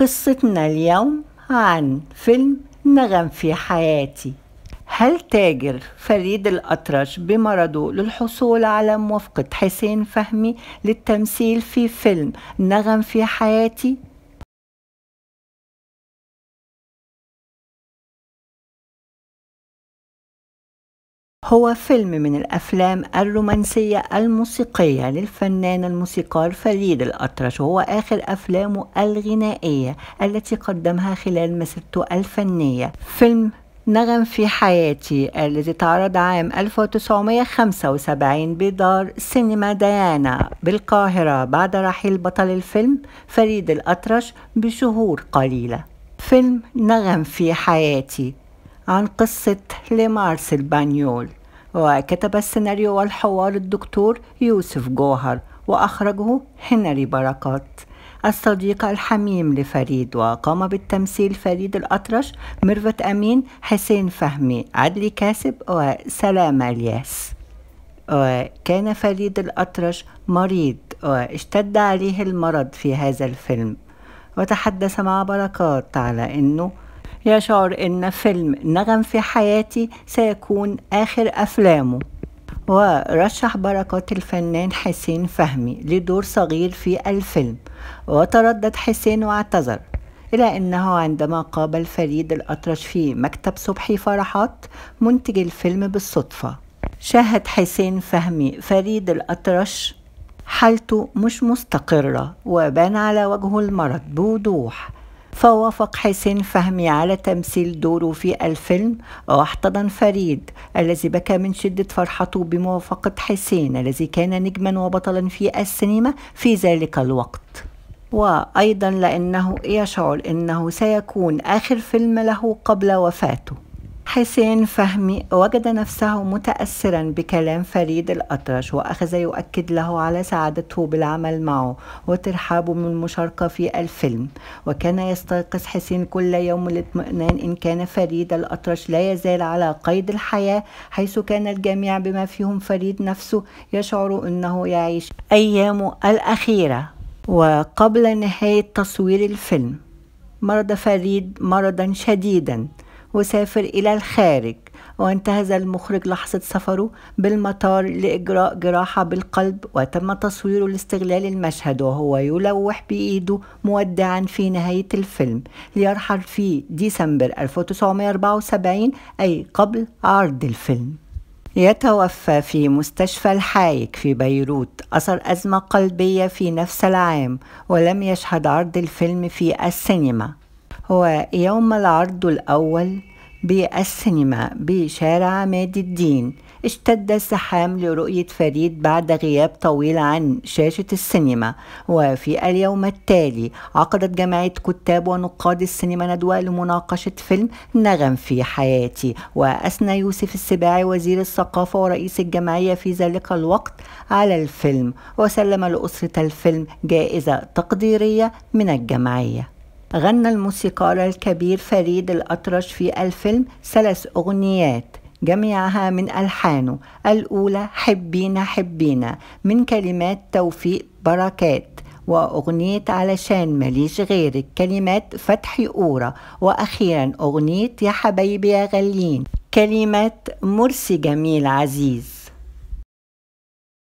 قصتنا اليوم عن فيلم نغم في حياتي هل تاجر فريد الأطرش بمرضه للحصول على موافقة حسين فهمي للتمثيل في فيلم نغم في حياتي؟ هو فيلم من الأفلام الرومانسية الموسيقية للفنان الموسيقار فريد الأطرش وهو آخر أفلامه الغنائية التي قدمها خلال مسيرته الفنية فيلم نغم في حياتي الذي تعرض عام 1975 بدار سينما ديانا بالقاهرة بعد رحيل بطل الفيلم فريد الأطرش بشهور قليلة فيلم نغم في حياتي عن قصة لمارسيل بانيول وكتب السيناريو والحوار الدكتور يوسف جوهر وأخرجه هنري بركات الصديق الحميم لفريد وقام بالتمثيل فريد الأطرش مرفت أمين حسين فهمي عدلي كاسب وسلام الياس وكان فريد الأطرش مريض واشتد عليه المرض في هذا الفيلم وتحدث مع بركات على أنه يشعر أن فيلم نغم في حياتي سيكون آخر أفلامه ورشح بركات الفنان حسين فهمي لدور صغير في الفيلم وتردد حسين واعتذر إلى أنه عندما قابل فريد الأطرش في مكتب صبحي فرحات منتج الفيلم بالصدفة شاهد حسين فهمي فريد الأطرش حالته مش مستقرة وبان على وجهه المرض بوضوح فوافق حسين فهمي على تمثيل دوره في الفيلم واحتضن فريد الذي بكى من شدة فرحته بموافقة حسين الذي كان نجما وبطلا في السينما في ذلك الوقت وأيضا لأنه يشعر أنه سيكون آخر فيلم له قبل وفاته حسين فهمي وجد نفسه متأثرا بكلام فريد الأطرش وأخذ يؤكد له على سعادته بالعمل معه وترحابه من المشاركة في الفيلم وكان يستيقظ حسين كل يوم الاطمئنان إن كان فريد الأطرش لا يزال على قيد الحياة حيث كان الجميع بما فيهم فريد نفسه يشعر أنه يعيش أيامه الأخيرة وقبل نهاية تصوير الفيلم مرض فريد مرضا شديدا وسافر إلى الخارج وانتهز المخرج لحظة سفره بالمطار لإجراء جراحة بالقلب وتم تصويره لاستغلال المشهد وهو يلوح بإيده مودعا في نهاية الفيلم ليرحل في ديسمبر 1974 أي قبل عرض الفيلم يتوفى في مستشفى الحايك في بيروت أثر أزمة قلبية في نفس العام ولم يشهد عرض الفيلم في السينما هو يوم العرض الأول بالسينما بشارع مادي الدين اشتد الزحام لرؤية فريد بعد غياب طويل عن شاشة السينما وفي اليوم التالي عقدت جمعية كتاب ونقاد السينما ندوة لمناقشة فيلم نغم في حياتي وأثنى يوسف السباعي وزير الثقافة ورئيس الجمعية في ذلك الوقت على الفيلم وسلم لأسرة الفيلم جائزة تقديرية من الجمعية غنى الموسيقار الكبير فريد الأطرش في الفيلم ثلاث أغنيات جميعها من ألحانه الأولى حبينا حبينا من كلمات توفيق بركات وأغنية علشان ماليش غيرك كلمات فتحي أورا وأخيرا أغنية يا حبايبي يا غاليين كلمات مرسي جميل عزيز